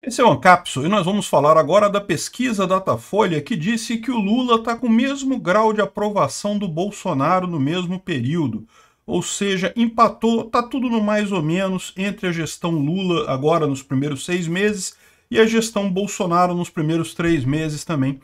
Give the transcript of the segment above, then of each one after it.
Esse é o Ancapso e nós vamos falar agora da pesquisa Datafolha que disse que o Lula está com o mesmo grau de aprovação do Bolsonaro no mesmo período. Ou seja, empatou, está tudo no mais ou menos entre a gestão Lula agora nos primeiros seis meses e a gestão Bolsonaro nos primeiros três meses também.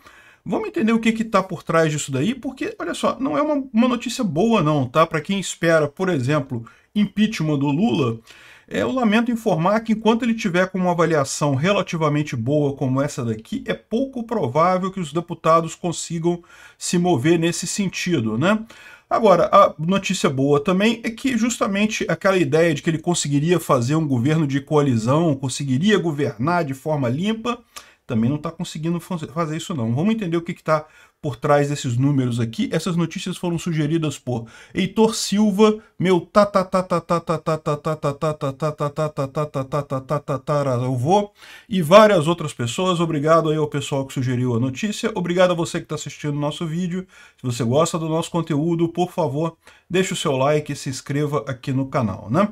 Vamos entender o que está por trás disso daí, porque, olha só, não é uma, uma notícia boa não, tá? Para quem espera, por exemplo, impeachment do Lula, é, eu lamento informar que enquanto ele tiver com uma avaliação relativamente boa como essa daqui, é pouco provável que os deputados consigam se mover nesse sentido, né? Agora, a notícia boa também é que justamente aquela ideia de que ele conseguiria fazer um governo de coalizão, conseguiria governar de forma limpa, também não está conseguindo fazer isso não. Vamos entender o que está por trás desses números aqui. Essas notícias foram sugeridas por Heitor Silva, meu avô e várias outras pessoas. Obrigado aí ao pessoal que sugeriu a notícia. Obrigado a você que está assistindo o nosso vídeo. Se você gosta do nosso conteúdo, por favor, deixe o seu like e se inscreva aqui no canal, né?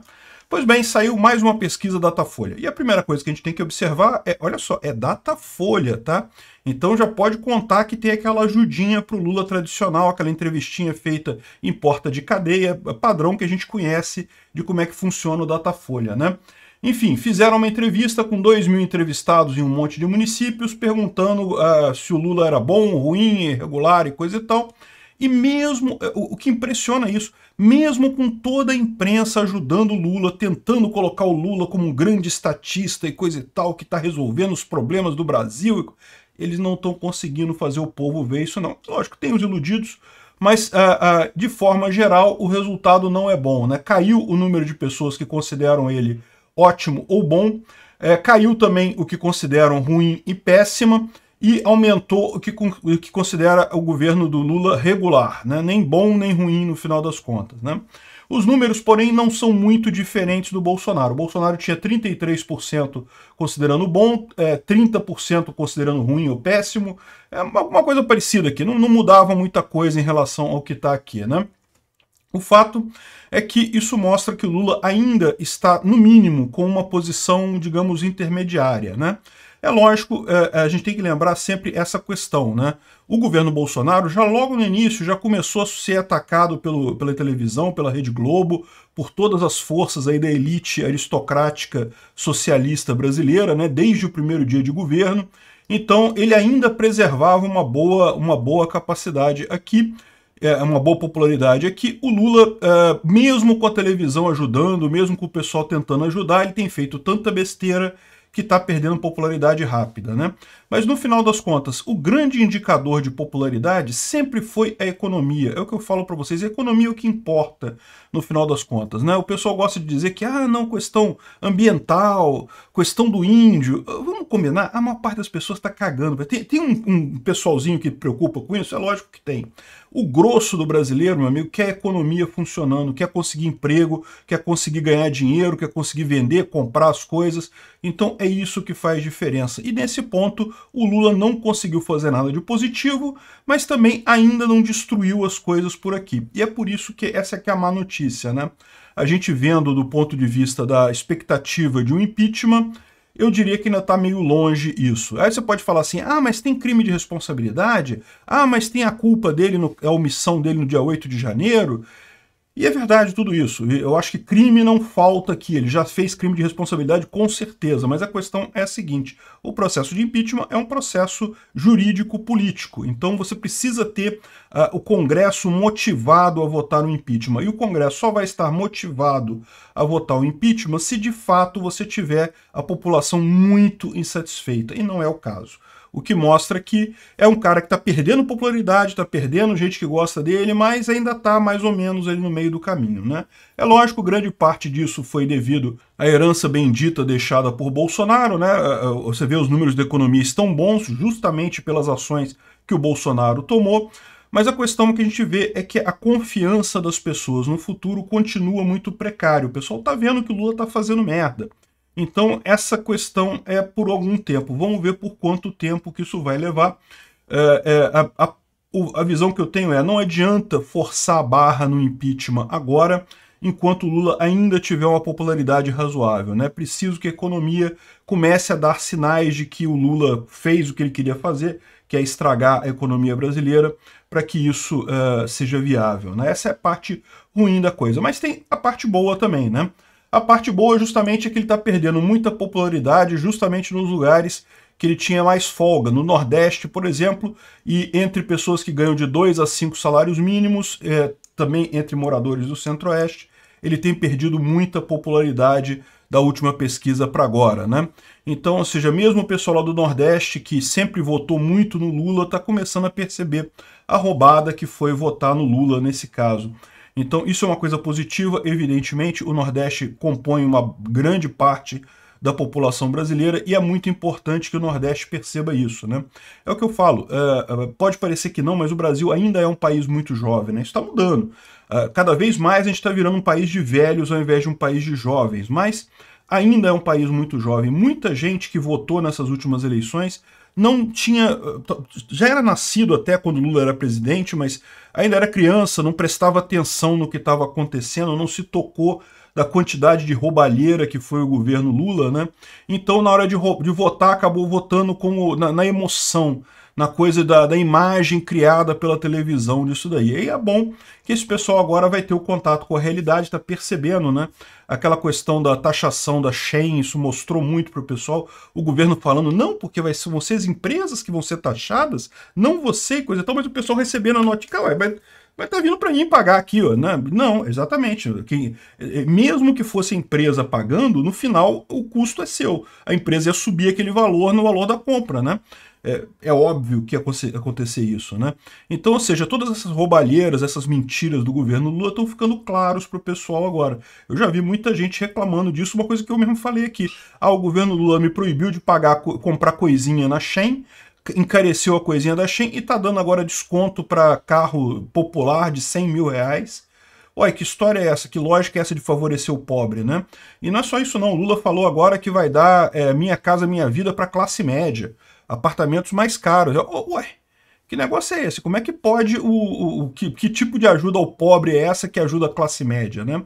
Pois bem, saiu mais uma pesquisa Datafolha. E a primeira coisa que a gente tem que observar é, olha só, é Datafolha, tá? Então já pode contar que tem aquela ajudinha para o Lula tradicional, aquela entrevistinha feita em porta de cadeia, padrão que a gente conhece de como é que funciona o Datafolha, né? Enfim, fizeram uma entrevista com 2 mil entrevistados em um monte de municípios, perguntando uh, se o Lula era bom, ruim, irregular e coisa e tal. E mesmo, eh, o que impressiona isso, mesmo com toda a imprensa ajudando o Lula, tentando colocar o Lula como um grande estatista e coisa e tal, que está resolvendo os problemas do Brasil, eles não estão conseguindo fazer o povo ver isso não. Lógico, tem os iludidos, mas uh, uh, de forma geral o resultado não é bom. Né? Caiu o número de pessoas que consideram ele ótimo ou bom, é, caiu também o que consideram ruim e péssima, e aumentou o que, o que considera o governo do Lula regular, né? nem bom nem ruim no final das contas. Né? Os números, porém, não são muito diferentes do Bolsonaro. O Bolsonaro tinha 33% considerando bom, é, 30% considerando ruim ou péssimo, é uma, coisa parecida aqui, não, não, mudava muita coisa em relação ao que está aqui. Né? O fato é que isso mostra que o Lula ainda está, no mínimo, com uma posição, digamos, intermediária. Né? É lógico, é, é, a gente tem que lembrar sempre essa questão, né? O governo Bolsonaro, já logo no início, já começou a ser atacado pelo, pela televisão, pela Rede Globo, por todas as forças aí da elite aristocrática socialista brasileira, né? Desde o primeiro dia de governo. Então, ele ainda preservava uma boa, uma boa capacidade aqui é uma boa popularidade Aqui o Lula, é, mesmo com a televisão ajudando, mesmo com o pessoal tentando ajudar, ele tem feito tanta besteira que está perdendo popularidade rápida, né? Mas no final das contas, o grande indicador de popularidade sempre foi a economia. É o que eu falo para vocês, a economia é o que importa no final das contas, né? O pessoal gosta de dizer que ah, não, questão ambiental, questão do índio. Ah, vamos combinar, a maior parte das pessoas está cagando. Tem, tem um, um pessoalzinho que preocupa com isso, é lógico que tem. O grosso do brasileiro, meu amigo, quer a economia funcionando, quer conseguir emprego, quer conseguir ganhar dinheiro, quer conseguir vender, comprar as coisas. Então é isso que faz diferença. E nesse ponto, o Lula não conseguiu fazer nada de positivo, mas também ainda não destruiu as coisas por aqui. E é por isso que essa aqui é a má notícia, né? A gente vendo do ponto de vista da expectativa de um impeachment, eu diria que ainda está meio longe isso. Aí você pode falar assim, ah, mas tem crime de responsabilidade? Ah, mas tem a culpa dele, no, a omissão dele no dia 8 de janeiro? E é verdade tudo isso. Eu acho que crime não falta aqui. Ele já fez crime de responsabilidade, com certeza. Mas a questão é a seguinte: o processo de impeachment é um processo jurídico-político. Então você precisa ter uh, o Congresso motivado a votar o impeachment. E o Congresso só vai estar motivado a votar o impeachment se de fato você tiver a população muito insatisfeita. E não é o caso o que mostra que é um cara que está perdendo popularidade, está perdendo gente que gosta dele, mas ainda está mais ou menos ali no meio do caminho. Né? É lógico, grande parte disso foi devido à herança bendita deixada por Bolsonaro. Né? É, é, você vê os números da economia estão bons justamente pelas ações que o Bolsonaro tomou. Mas a questão que a gente vê é que a confiança das pessoas no futuro continua muito precária. O pessoal está vendo que o Lula está fazendo merda. Então, essa questão é por algum tempo. Vamos ver por quanto tempo que isso vai levar. É, é, a, a, a, visão que eu tenho é, não adianta forçar a barra no impeachment agora, enquanto Lula ainda tiver uma popularidade razoável. Né? Preciso que a economia comece a dar sinais de que o Lula fez o que ele queria fazer, que é estragar a economia brasileira, para que isso uh, seja viável. Né? Essa é a parte ruim da coisa. Mas tem a parte boa também, né? A parte boa é justamente é que ele está perdendo muita popularidade justamente nos lugares que ele tinha mais folga. No Nordeste, por exemplo, e entre pessoas que ganham de 2 a 5 salários mínimos, é, também entre moradores do Centro-Oeste, ele tem perdido muita popularidade da última pesquisa para agora, né? Então, ou seja, mesmo o pessoal lá do Nordeste, que sempre votou muito no Lula, está começando a perceber a roubada que foi votar no Lula nesse caso. Então, isso é uma coisa positiva, evidentemente. O Nordeste compõe uma grande parte da população brasileira e é muito importante que o Nordeste perceba isso. Né? É o que eu falo, é, é pode parecer que não, mas o Brasil ainda é um país muito jovem, né? isso está mudando. É, cada vez mais a gente está virando um país de velhos ao invés de um país de jovens, mas ainda é um país muito jovem. Muita gente que votou nessas últimas eleições não tinha. Eh, já era nascido até quando Lula era presidente, mas ainda era criança, não prestava atenção no que estava acontecendo, não se tocou da quantidade de roubalheira que foi o governo Lula, né? Então, na hora de, de votar, acabou votando com na, na emoção na coisa da, da imagem criada pela televisão disso daí. E é bom que esse pessoal agora vai ter o contato com a realidade, está percebendo, né? Aquela questão da taxação da Shen, isso mostrou muito para o pessoal, o governo falando, não, porque vai ser vocês empresas que vão ser taxadas, não você e coisa e tal, mas o pessoal recebendo a notícia, vai mas vai tá vindo para mim pagar aqui, ó. Né? Não, exatamente. Quem, é, é, mesmo que fosse a empresa pagando, no final o custo é seu. A empresa ia subir aquele valor no valor da compra, né? é, é óbvio que ia acontecer isso, né? Então, ou seja, todas essas roubalheiras, essas mentiras do governo Lula estão ficando claros para o pessoal agora. Eu já vi muita gente reclamando disso, uma coisa que eu mesmo falei aqui. Ah, o governo Lula me proibiu de pagar, comprar coisinha na Shen, encareceu a coisinha da Shen e está dando agora desconto para carro popular de 100 mil reais. Olha, que história é essa? Que lógica é essa de favorecer o pobre, né? E não é só isso não. O Lula falou agora que vai dar é, Minha Casa Minha Vida para classe média apartamentos mais caros. Eu, ué, que negócio é esse? Como é que pode o, o, o que, que, tipo de ajuda ao pobre é essa que ajuda a classe média, né?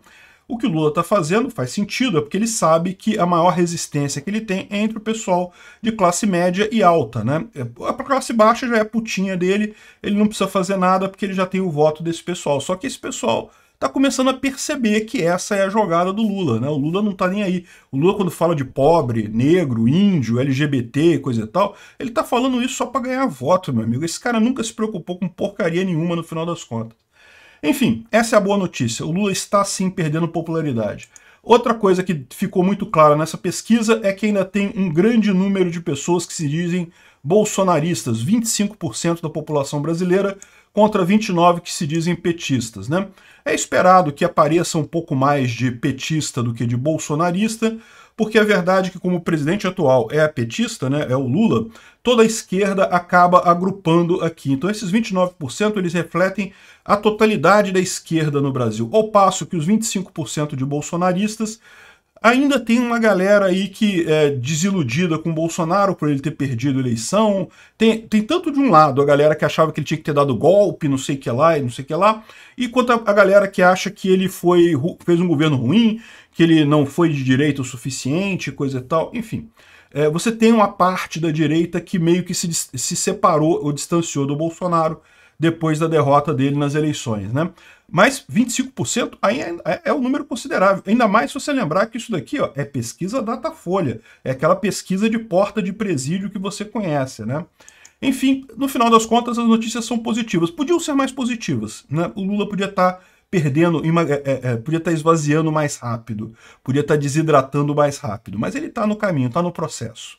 O que o Lula está fazendo faz sentido, é porque ele sabe que a maior resistência que ele tem é entre o pessoal de classe média e alta, né? É, a classe baixa já é putinha dele, ele não precisa fazer nada porque ele já tem o voto desse pessoal. Só que esse pessoal está começando a perceber que essa é a jogada do Lula. Né? O Lula não está nem aí. O Lula, quando fala de pobre, negro, índio, LGBT, coisa e tal, ele está falando isso só para ganhar voto, meu amigo. Esse cara nunca se preocupou com porcaria nenhuma no final das contas. Enfim, essa é a boa notícia. O Lula está sim perdendo popularidade. Outra coisa que ficou muito clara nessa pesquisa é que ainda tem um grande número de pessoas que se dizem bolsonaristas, 25% da população brasileira contra 29 que se dizem petistas, né? É esperado que apareça um pouco mais de petista do que de bolsonarista, porque a verdade é que como o presidente atual é petista, né, é o Lula, toda a esquerda acaba agrupando aqui. Então esses 29% eles refletem a totalidade da esquerda no Brasil, ao passo que os 25% de bolsonaristas Ainda tem uma galera aí que é desiludida com Bolsonaro por ele ter perdido a eleição. Tem, tem tanto de um lado a galera que achava que ele tinha que ter dado golpe, não sei o que lá e não sei o que lá, e quanto a, a galera que acha que ele foi fez um governo ruim, que ele não foi de direita o suficiente, coisa e tal, enfim. É, você tem uma parte da direita que meio que se, se separou ou distanciou do Bolsonaro, depois da derrota dele nas eleições, né? Mas 25% é, é, é um número considerável. Ainda mais se você lembrar que isso daqui ó, é pesquisa Datafolha. É aquela pesquisa de porta de presídio que você conhece, né? Enfim, no final das contas, as notícias são positivas. Podiam ser mais positivas, né? O Lula podia estar tá perdendo, é, é, é, podia estar tá esvaziando mais rápido, podia estar tá desidratando mais rápido. Mas ele está no caminho, está no processo.